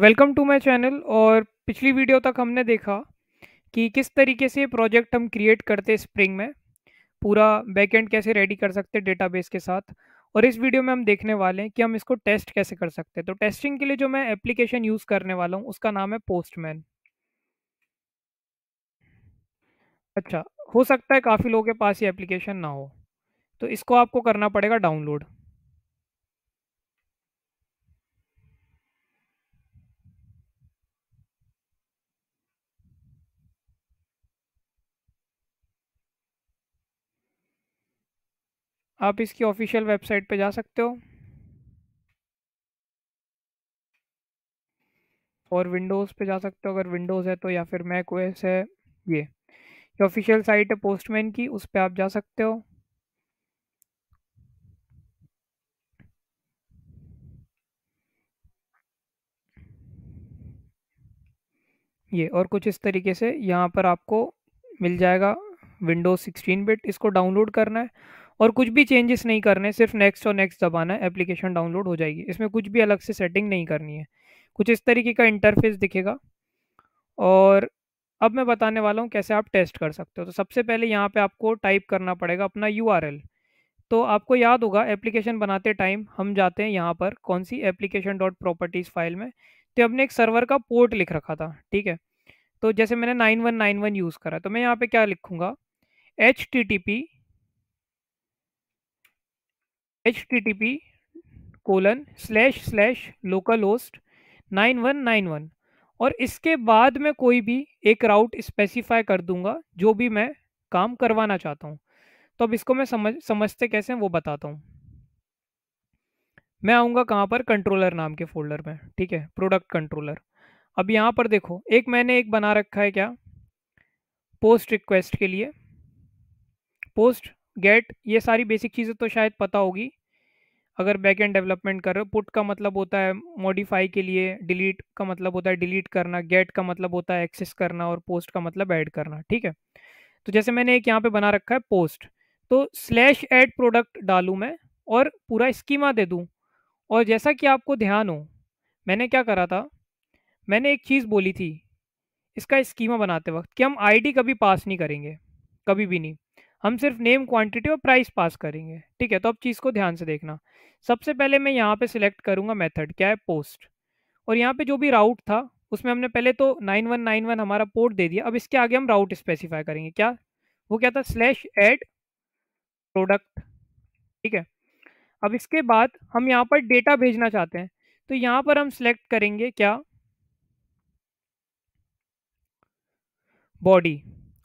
Welcome to my channel और पिछली video तक हमने देखा कि किस तरीके से प्रोजेक्ट हम क्रिएट करते स्प्रिंग में पूरा बैकएंड कैसे रेडी कर सकते डेटाबेस के साथ और इस वीडियो में हम देखने वाले हैं कि हम इसको टेस्ट कैसे कर सकते हैं तो टेस्टिंग के लिए जो मैं एप्लीकेशन यूज़ करने वाला हूँ उसका नाम है पोस्टमैन अच्छा हो सकता है काफ़ी लोगों के पास ये एप्लीकेशन ना हो तो इसको आपको करना पड़ेगा डाउनलोड आप इसकी ऑफिशियल वेबसाइट पे जा सकते हो और विंडोज़ पे जा सकते हो अगर विंडोज़ है तो या फिर मैक ओएस है ये ये ऑफिशियल साइट है पोस्टमैन की उस पर आप जा सकते हो ये और कुछ इस तरीके से यहाँ पर आपको मिल जाएगा विंडोज़ 16 बिट इसको डाउनलोड करना है और कुछ भी चेंजेस नहीं करने सिर्फ नेक्स्ट और नेक्स्ट दबाना है एप्लीकेशन डाउनलोड हो जाएगी इसमें कुछ भी अलग से सेटिंग नहीं करनी है कुछ इस तरीके का इंटरफेस दिखेगा और अब मैं बताने वाला हूँ कैसे आप टेस्ट कर सकते हो तो सबसे पहले यहाँ पे आपको टाइप करना पड़ेगा अपना यू तो आपको याद होगा एप्लीकेशन बनाते टाइम हम जाते हैं यहाँ पर कौन सी एप्लीकेशन डॉट प्रॉपर्टीज़ फाइल में तो हमने एक सर्वर का पोर्ट लिख रखा था ठीक है तो जैसे मैंने nine one nine one use करा तो मैं यहाँ पे क्या लिखूँगा H T T P H T T P colon slash slash localhost nine one nine one और इसके बाद मैं कोई भी एक राउट स्पेसिफाई कर दूंगा जो भी मैं काम करवाना चाहता हूँ तो अब इसको मैं समझ समझते कैसे हैं वो बताता हूँ मैं आऊँगा कहाँ पर कंट्रोलर नाम के फोल्डर में ठीक है प्रोडक्ट कंट्रोलर अब यहाँ पर देखो एक मैंने एक बना रखा है क्या पोस्ट रिक्वेस्ट के लिए पोस्ट गेट ये सारी बेसिक चीज़ें तो शायद पता होगी अगर बैक एंड डेवलपमेंट कर रहे हो पुट का मतलब होता है मॉडिफाई के लिए डिलीट का मतलब होता है डिलीट करना गेट का मतलब होता है एक्सेस करना और पोस्ट का मतलब ऐड करना ठीक है तो जैसे मैंने एक यहाँ पे बना रखा है पोस्ट तो स्लैश ऐड प्रोडक्ट डालूँ मैं और पूरा स्कीमा दे दूँ और जैसा कि आपको ध्यान हो मैंने क्या करा था मैंने एक चीज़ बोली थी इसका स्कीमा बनाते वक्त कि हम आई कभी पास नहीं करेंगे कभी भी नहीं हम सिर्फ नेम क्वांटिटी और प्राइस पास करेंगे ठीक है तो अब चीज़ को ध्यान से देखना सबसे पहले मैं यहाँ पे सिलेक्ट करूँगा मेथड क्या है पोस्ट और यहाँ पे जो भी राउट था उसमें हमने पहले तो 9191 हमारा पोर्ट दे दिया अब इसके आगे हम राउट स्पेसिफाई करेंगे क्या वो क्या था स्लैश एड प्रोडक्ट ठीक है अब इसके बाद हम यहाँ पर डेटा भेजना चाहते हैं तो यहाँ पर हम सिलेक्ट करेंगे क्या बॉडी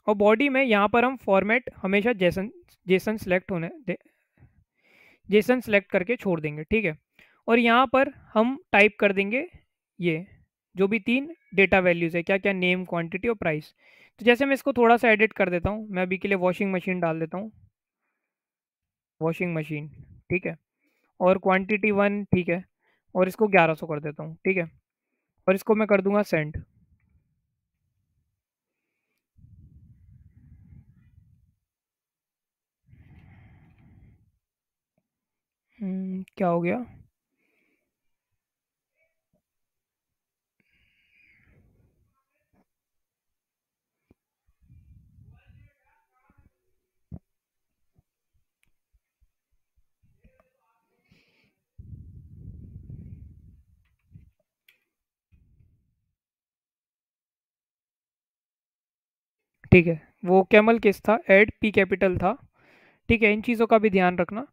और बॉडी में यहाँ पर हम फॉर्मेट हमेशा जेसन जेसन सेलेक्ट होने दे जेसन सेलेक्ट करके छोड़ देंगे ठीक है और यहाँ पर हम टाइप कर देंगे ये जो भी तीन डेटा वैल्यूज़ है क्या क्या नेम क्वांटिटी और प्राइस तो जैसे मैं इसको थोड़ा सा एडिट कर देता हूँ मैं अभी के लिए वॉशिंग मशीन डाल देता हूँ वॉशिंग मशीन ठीक है और क्वांटिटी वन ठीक है और इसको ग्यारह सौ कर देता हूँ ठीक है और इसको मैं कर दूंगा सेंड क्या हो गया? ठीक है, वो कैमल केस था, एड पी कैपिटल था। ठीक है, इन चीज़ों का भी ध्यान रखना।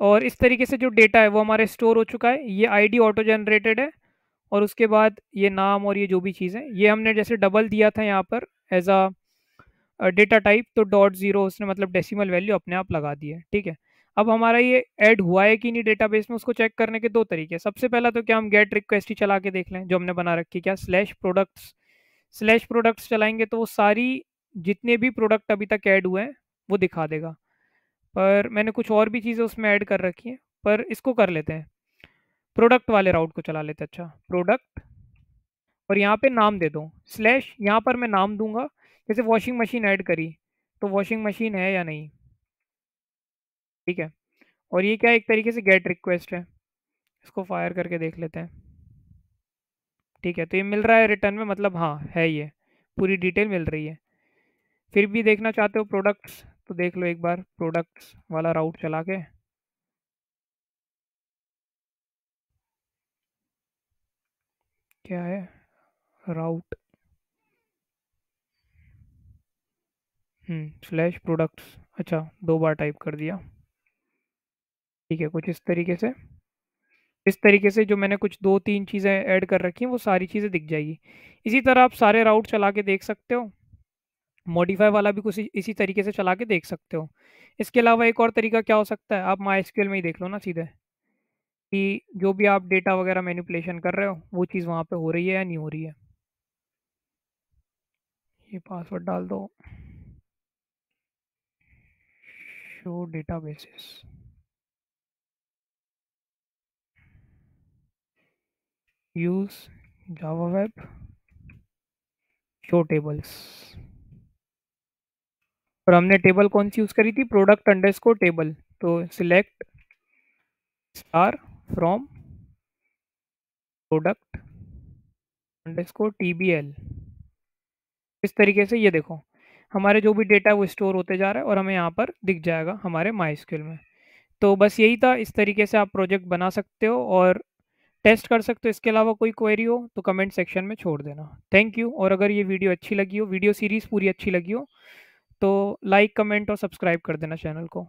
और इस तरीके से जो डेटा है वो हमारे स्टोर हो चुका है ये आईडी ऑटो जनरेटेड है और उसके बाद ये नाम और ये जो भी चीज़ें ये हमने जैसे डबल दिया था यहाँ पर एज अ डेटा टाइप तो डॉट ज़ीरो उसने मतलब डेसिमल वैल्यू अपने आप लगा दी है ठीक है अब हमारा ये ऐड हुआ है कि नहीं डेटा में उसको चेक करने के दो तरीके सबसे पहला तो क्या हम गेट रिक्वेस्ट ही चला के देख लें जो हमने बना रखी क्या स्लैश प्रोडक्ट्स स्लैश प्रोडक्ट्स चलाएंगे तो वो सारी जितने भी प्रोडक्ट अभी तक ऐड हुए हैं वो दिखा देगा पर मैंने कुछ और भी चीज़ें उसमें ऐड कर रखी हैं पर इसको कर लेते हैं प्रोडक्ट वाले राउट को चला लेते अच्छा प्रोडक्ट और यहाँ पे नाम दे दो स्लैश यहाँ पर मैं नाम दूंगा जैसे वॉशिंग मशीन ऐड करी तो वॉशिंग मशीन है या नहीं ठीक है और ये क्या एक तरीके से गेट रिक्वेस्ट है इसको फायर करके देख लेते हैं ठीक है तो ये मिल रहा है रिटर्न में मतलब हाँ है ये पूरी डिटेल मिल रही है फिर भी देखना चाहते हो प्रोडक्ट्स तो देख लो एक बार प्रोडक्ट्स वाला राउट चला के क्या है राउट स्लैश प्रोडक्ट्स अच्छा दो बार टाइप कर दिया ठीक है कुछ इस तरीके से इस तरीके से जो मैंने कुछ दो तीन चीज़ें ऐड कर रखी हैं वो सारी चीज़ें दिख जाएगी इसी तरह आप सारे राउट चला के देख सकते हो मॉडिफाई वाला भी कुछ इसी तरीके से चला के देख सकते हो इसके अलावा एक और तरीका क्या हो सकता है आप माई में ही देख लो ना सीधे कि जो भी आप डेटा वगैरह मैनिपुलेशन कर रहे हो वो चीज़ वहाँ पे हो रही है या नहीं हो रही है ये पासवर्ड डाल दो show bases use java web show tables और हमने टेबल कौन सी यूज़ करी थी प्रोडक्ट अंडरस्कोर टेबल तो select star from product underscore T B L इस तरीके से ये देखो हमारे जो भी डेटा वो स्टोर होते जा रहा है और हमें यहाँ पर दिख जाएगा हमारे माई में तो बस यही था इस तरीके से आप प्रोजेक्ट बना सकते हो और टेस्ट कर सकते हो इसके अलावा कोई क्वेरी हो तो कमेंट सेक्शन में छोड़ देना थैंक यू और अगर ये वीडियो अच्छी लगी हो वीडियो सीरीज़ पूरी अच्छी लगी हो तो लाइक कमेंट और सब्सक्राइब कर देना चैनल को